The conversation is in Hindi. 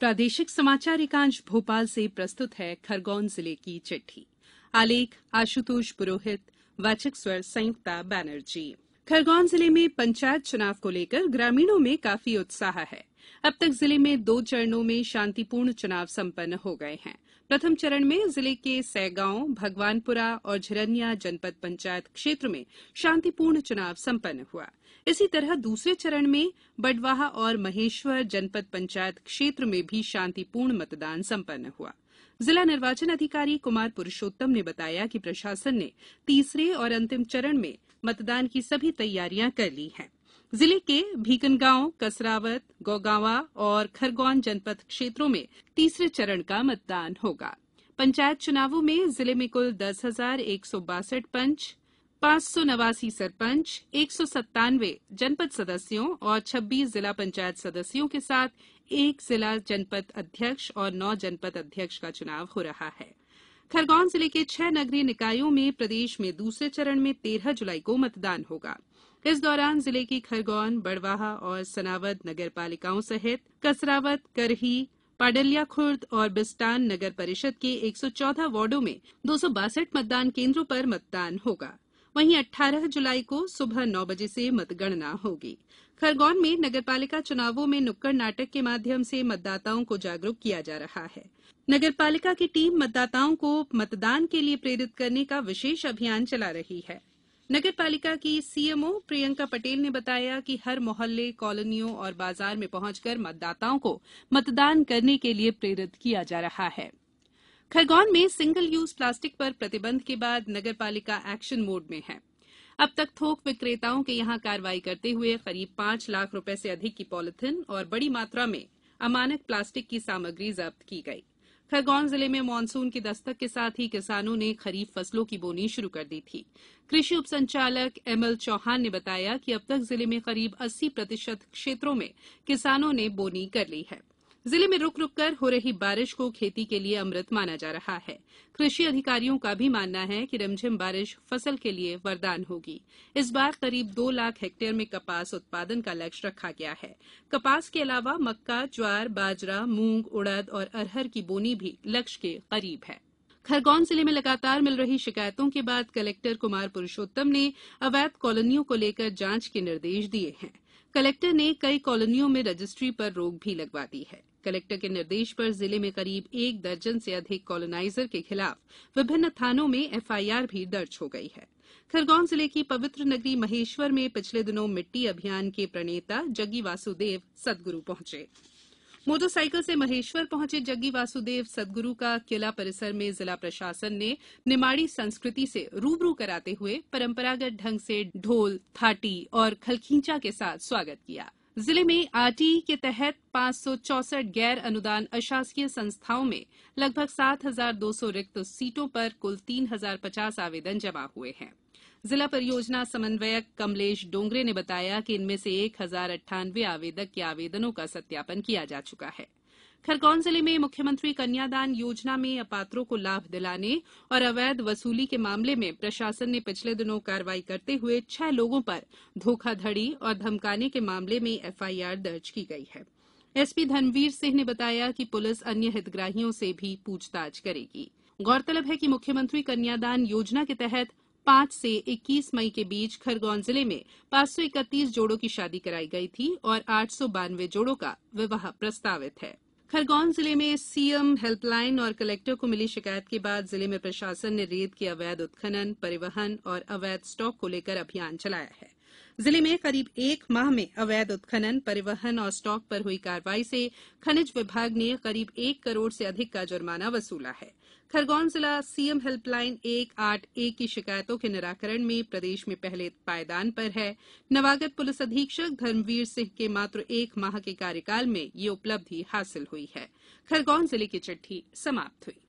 प्रादेशिक समाचार एकांश भोपाल से प्रस्तुत है खरगोन जिले की चिट्ठी आलेख आशुतोष पुरोहित वाचक स्वर संयुक्ता बैनर्जी खरगोन जिले में पंचायत चुनाव को लेकर ग्रामीणों में काफी उत्साह है अब तक जिले में दो चरणों में शांतिपूर्ण चुनाव संपन्न हो गए हैं प्रथम चरण में जिले के सैगांव भगवानपुरा और झिरनिया जनपद पंचायत क्षेत्र में शांतिपूर्ण चुनाव संपन्न हुआ इसी तरह दूसरे चरण में बडवाह और महेश्वर जनपद पंचायत क्षेत्र में भी शांतिपूर्ण मतदान संपन्न हुआ जिला निर्वाचन अधिकारी कुमार पुरुषोत्तम ने बताया कि प्रशासन ने तीसरे और अंतिम चरण में मतदान की सभी तैयारियां कर ली हैं जिले के भीकनगांव कसरावत गौगांवा और खरगोन जनपद क्षेत्रों में तीसरे चरण का मतदान होगा पंचायत चुनावों में जिले में कुल दस हजार एक सौ बासठ पंच पांच सौ नवासी सरपंच एक सौ सत्तानवे जनपद सदस्यों और छब्बीस जिला पंचायत सदस्यों के साथ एक जिला जनपद अध्यक्ष और नौ जनपद अध्यक्ष का चुनाव हो रहा है खरगोन जिले के छह नगरीय निकायों में प्रदेश में दूसरे चरण में तेरह जुलाई को मतदान होगा इस दौरान जिले की खरगोन बड़वाहा और सनावद नगर पालिकाओं सहित कसरावत करही पाडल्या खुर्द और बिस्टान नगर परिषद के 114 वार्डो में दो मतदान केंद्रों पर मतदान होगा वहीं 18 जुलाई को सुबह 9 बजे से मतगणना होगी खरगोन में नगरपालिका चुनावों में नुक्कड़ नाटक के माध्यम से मतदाताओं को जागरूक किया जा रहा है नगर पालिका की टीम मतदाताओं को मतदान के लिए प्रेरित करने का विशेष अभियान चला रही है नगर पालिका की सीएमओ प्रियंका पटेल ने बताया कि हर मोहल्ले कॉलोनियों और बाजार में पहुंचकर मतदाताओं को मतदान करने के लिए प्रेरित किया जा रहा है खरगोन में सिंगल यूज प्लास्टिक पर प्रतिबंध के बाद नगर पालिका एक्शन मोड में है अब तक थोक विक्रेताओं के यहां कार्रवाई करते हुए करीब पांच लाख रुपए से अधिक की पॉलिथिन और बड़ी मात्रा में अमानक प्लास्टिक की सामग्री जब्त की गई खरगोन जिले में मानसून के दस्तक के साथ ही किसानों ने खरीफ फसलों की बोनी शुरू कर दी थी कृषि उपसंचालक एमएल चौहान ने बताया कि अब तक जिले में करीब अस्सी प्रतिशत क्षेत्रों में किसानों ने बोनी कर ली है जिले में रूक रूक कर हो रही बारिश को खेती के लिए अमृत माना जा रहा है कृषि अधिकारियों का भी मानना है कि रिमझिम बारिश फसल के लिए वरदान होगी इस बार करीब दो लाख हेक्टेयर में कपास उत्पादन का लक्ष्य रखा गया है कपास के अलावा मक्का ज्वार बाजरा मूंग उड़द और अरहर की बोनी भी लक्ष्य के करीब है खरगोन जिले में लगातार मिल रही शिकायतों के बाद कलेक्टर कुमार पुरुषोत्तम ने अवैध कॉलोनियों को लेकर जांच के निर्देश दिए हैं कलेक्टर ने कई कॉलोनियों में रजिस्ट्री पर रोक भी लगवा दी है कलेक्टर के निर्देश पर जिले में करीब एक दर्जन से अधिक कॉलोनाइजर के खिलाफ विभिन्न थानों में एफआईआर भी दर्ज हो गई है खरगोन जिले की पवित्र नगरी महेश्वर में पिछले दिनों मिट्टी अभियान के प्रणेता जग्गी वासुदेव सदगुरू पहुंचे मोटरसाइकिल से महेश्वर पहुंचे जग्गी वासुदेव सदगुरू का किला परिसर में जिला प्रशासन ने निमाड़ी संस्कृति से रूबरू कराते हुए परंपरागत ढंग से ढोल थाटी और खलखींचा के साथ स्वागत किया जिले में आरटीई के तहत पांच सौ चौसठ गैर अनुदान अशासकीय संस्थाओं में लगभग सात हजार दो सौ रिक्त सीटों पर कुल तीन हजार पचास आवेदन जमा हुए हैं जिला परियोजना समन्वयक कमलेश डोंगरे ने बताया कि इनमें से एक हजार अट्ठानवे आवेदक के आवेदनों का सत्यापन किया जा चुका है खरगोन जिले में मुख्यमंत्री कन्यादान योजना में अपात्रों को लाभ दिलाने और अवैध वसूली के मामले में प्रशासन ने पिछले दिनों कार्रवाई करते हुए छह लोगों पर धोखाधड़ी और धमकाने के मामले में एफआईआर दर्ज की गई है एसपी धनवीर सिंह ने बताया कि पुलिस अन्य हितग्राहियों से भी पूछताछ करेगी गौरतलब है कि मुख्यमंत्री कन्यादान योजना के तहत पांच से इक्कीस मई के बीच खरगोन जिले में पांच सौ इकतीस जोड़ों की शादी कराई गई थी और आठ सौ बानवे जोड़ों का विवाह प्रस्तावित है खरगोन जिले में सीएम हेल्पलाइन और कलेक्टर को मिली शिकायत के बाद जिले में प्रशासन ने रेत के अवैध उत्खनन परिवहन और अवैध स्टॉक को लेकर अभियान चलाया है जिले में करीब एक माह में अवैध उत्खनन परिवहन और स्टॉक पर हुई कार्रवाई से खनिज विभाग ने करीब एक करोड़ से अधिक का जुर्माना वसूला है खरगोन जिला सीएम हेल्पलाइन एक आठ एक की शिकायतों के निराकरण में प्रदेश में पहले पायदान पर है नवागत पुलिस अधीक्षक धर्मवीर सिंह के मात्र एक माह के कार्यकाल में यह उपलब्धि हासिल हुई है खरगोन जिले की चिट्ठी समाप्त हुई